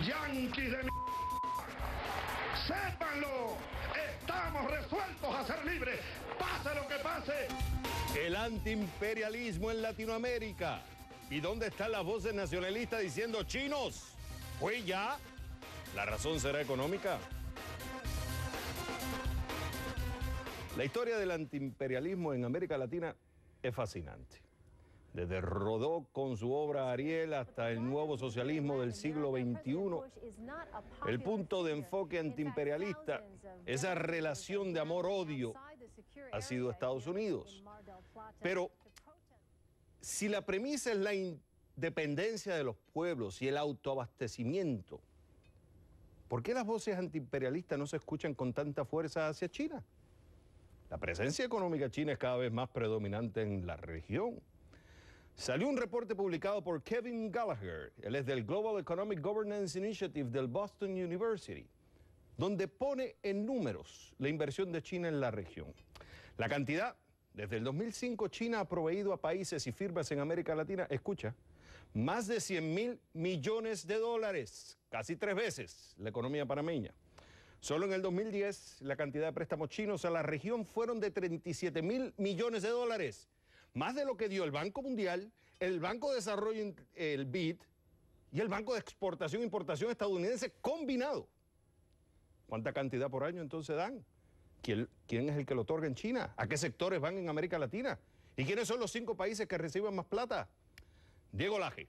Yanquis de mi... Sépanlo, estamos resueltos a ser libres, pase lo que pase. El antiimperialismo en Latinoamérica. ¿Y dónde están las voces nacionalistas diciendo chinos? Pues ya, la razón será económica. La historia del antiimperialismo en América Latina es fascinante. Desde Rodó con su obra Ariel hasta el nuevo socialismo del siglo XXI, el punto de enfoque antiimperialista, esa relación de amor-odio, ha sido Estados Unidos. Pero si la premisa es la independencia de los pueblos y el autoabastecimiento, ¿por qué las voces antiimperialistas no se escuchan con tanta fuerza hacia China? La presencia económica china es cada vez más predominante en la región. Salió un reporte publicado por Kevin Gallagher, él es del Global Economic Governance Initiative del Boston University, donde pone en números la inversión de China en la región. La cantidad, desde el 2005 China ha proveído a países y firmas en América Latina, escucha, más de 100 mil millones de dólares, casi tres veces la economía panameña. Solo en el 2010 la cantidad de préstamos chinos a la región fueron de 37 mil millones de dólares, más de lo que dio el Banco Mundial, el Banco de Desarrollo, el BID, y el Banco de Exportación e Importación estadounidense combinado. ¿Cuánta cantidad por año entonces dan? ¿Quién, es el que lo otorga en China? ¿A qué sectores van en América Latina? ¿Y quiénes son los cinco países que reciben más plata? Diego Laje,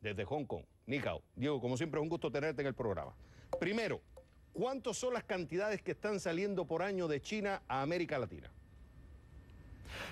desde Hong Kong. Nicao. Diego, como siempre, es un gusto tenerte en el programa. Primero, ¿cuántas son las cantidades que están saliendo por año de China a América Latina?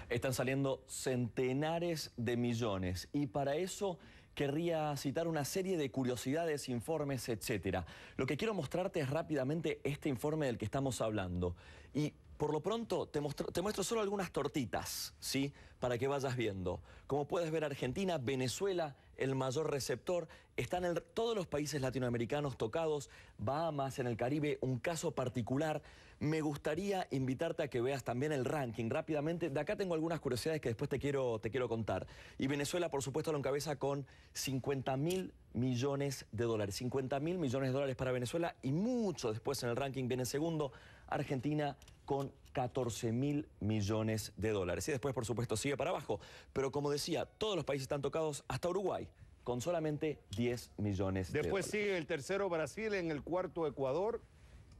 Están saliendo centenares de millones y para eso querría citar una serie de curiosidades, informes, etcétera. Lo que quiero mostrarte es rápidamente este informe del que estamos hablando. Y por lo pronto te, muestro, te muestro solo algunas tortitas, ¿sí? Para que vayas viendo. Como puedes ver, Argentina, Venezuela, el mayor receptor. Están en todos los países latinoamericanos tocados, Bahamas, en el Caribe, un caso particular. Me gustaría invitarte a que veas también el ranking rápidamente. De acá tengo algunas curiosidades que después te quiero, te quiero contar. Y Venezuela, por supuesto, lo encabeza con 50 mil millones de dólares. 50 mil millones de dólares para Venezuela y mucho después en el ranking viene segundo Argentina con 14 mil millones de dólares. Y después, por supuesto, sigue para abajo. Pero como decía, todos los países están tocados, hasta Uruguay, con solamente 10 millones después de dólares. Después sigue el tercero Brasil, en el cuarto Ecuador,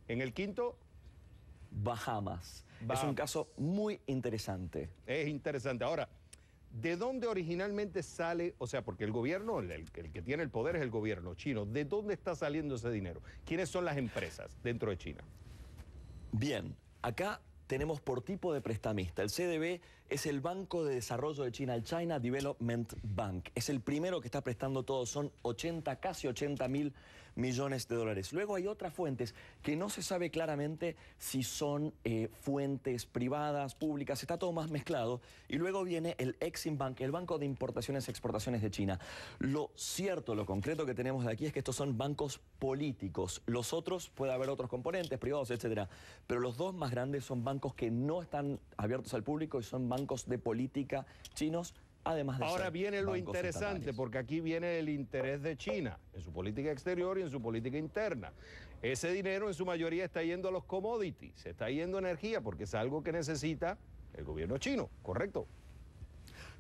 en el quinto... Bahamas. Es un caso muy interesante. Es interesante. Ahora, ¿de dónde originalmente sale? O sea, porque el gobierno, el, que tiene el poder es el gobierno chino. ¿De dónde está saliendo ese dinero? ¿Quiénes son las empresas dentro de China? Bien, acá tenemos por tipo de prestamista. El CDB es el Banco de Desarrollo de China, el China Development Bank. Es el primero que está prestando todo, son 80, casi 80 mil millones de dólares. Luego hay otras fuentes que no se sabe claramente si son eh, fuentes privadas, públicas, está todo más mezclado. Y luego viene el Exim Bank, el Banco de Importaciones y Exportaciones de China. Lo cierto, lo concreto que tenemos de aquí es que estos son bancos políticos. Los otros, puede haber otros componentes, privados, etc. Pero los dos más grandes son bancos que no están abiertos al público y son bancos de política chinos, además de... Ahora viene lo interesante, porque aquí viene el interés de China, en su política exterior y en su política interna. Ese dinero en su mayoría está yendo a los commodities, se está yendo a energía, porque es algo que necesita el gobierno chino, ¿correcto?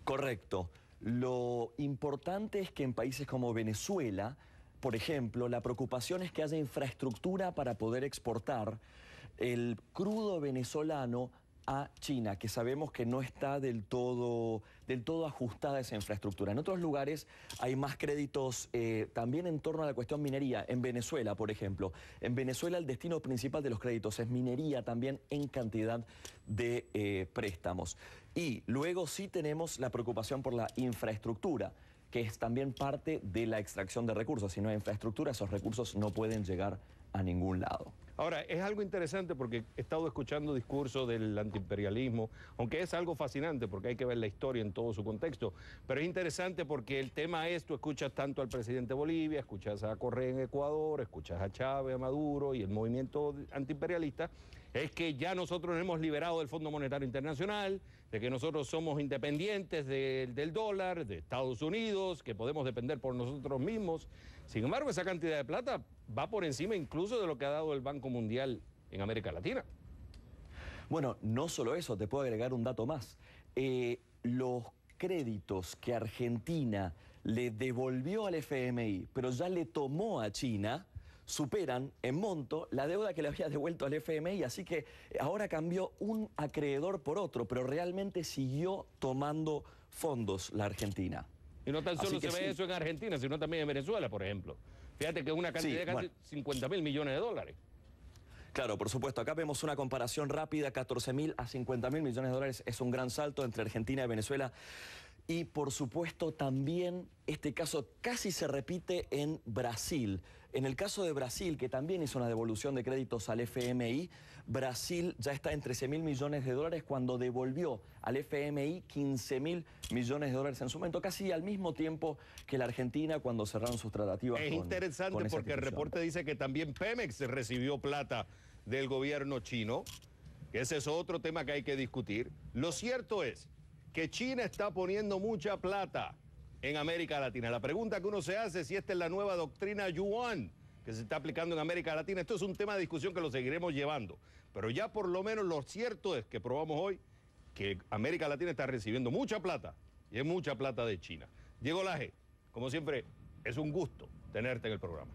Correcto. Lo importante es que en países como Venezuela, por ejemplo, la preocupación es que haya infraestructura para poder exportar el crudo venezolano a China, que sabemos que no está del todo, del todo ajustada esa infraestructura. En otros lugares hay más créditos eh, también en torno a la cuestión minería. En Venezuela, por ejemplo. En Venezuela el destino principal de los créditos es minería también en cantidad de eh, préstamos. Y luego sí tenemos la preocupación por la infraestructura que es también parte de la extracción de recursos. Si no hay infraestructura, esos recursos no pueden llegar a ningún lado. Ahora, es algo interesante porque he estado escuchando discursos del antiimperialismo, aunque es algo fascinante porque hay que ver la historia en todo su contexto, pero es interesante porque el tema es, tú escuchas tanto al presidente Bolivia, escuchas a Correa en Ecuador, escuchas a Chávez, a Maduro y el movimiento antiimperialista, es que ya nosotros nos hemos liberado del Fondo Monetario Internacional, de que nosotros somos independientes del dólar, de Estados Unidos, que podemos depender por nosotros mismos. Sin embargo, esa cantidad de plata va por encima incluso de lo que ha dado el Banco Mundial en América Latina. Bueno, no solo eso, te puedo agregar un dato más. Eh, los créditos que Argentina le devolvió al FMI, pero ya le tomó a China, superan en monto la deuda que le había devuelto al FMI, así que ahora cambió un acreedor por otro, pero realmente siguió tomando fondos la Argentina. Y no tan solo se ve eso en Argentina, sino también en Venezuela, por ejemplo. Fíjate que una cantidad de casi 50 mil millones de dólares. Claro, por supuesto. Acá vemos una comparación rápida, 14 mil a 50 mil millones de dólares. Es un gran salto entre Argentina y Venezuela. Y por supuesto también este caso casi se repite en Brasil. En el caso de Brasil, que también hizo una devolución de créditos al FMI, Brasil ya está en 13 mil millones de dólares cuando devolvió al FMI 15 mil millones de dólares en su momento, casi al mismo tiempo que la Argentina cuando cerraron sus tratativas. Es interesante porque el reporte dice que también Pemex recibió plata del gobierno chino. Ese es otro tema que hay que discutir. Lo cierto es que China está poniendo mucha plata en América Latina. La pregunta que uno se hace es si esta es la nueva doctrina Yuan que se está aplicando en América Latina. Esto es un tema de discusión que lo seguiremos llevando. Pero ya por lo menos lo cierto es que probamos hoy que América Latina está recibiendo mucha plata y es mucha plata de China. Diego Laje, como siempre, es un gusto tenerte en el programa.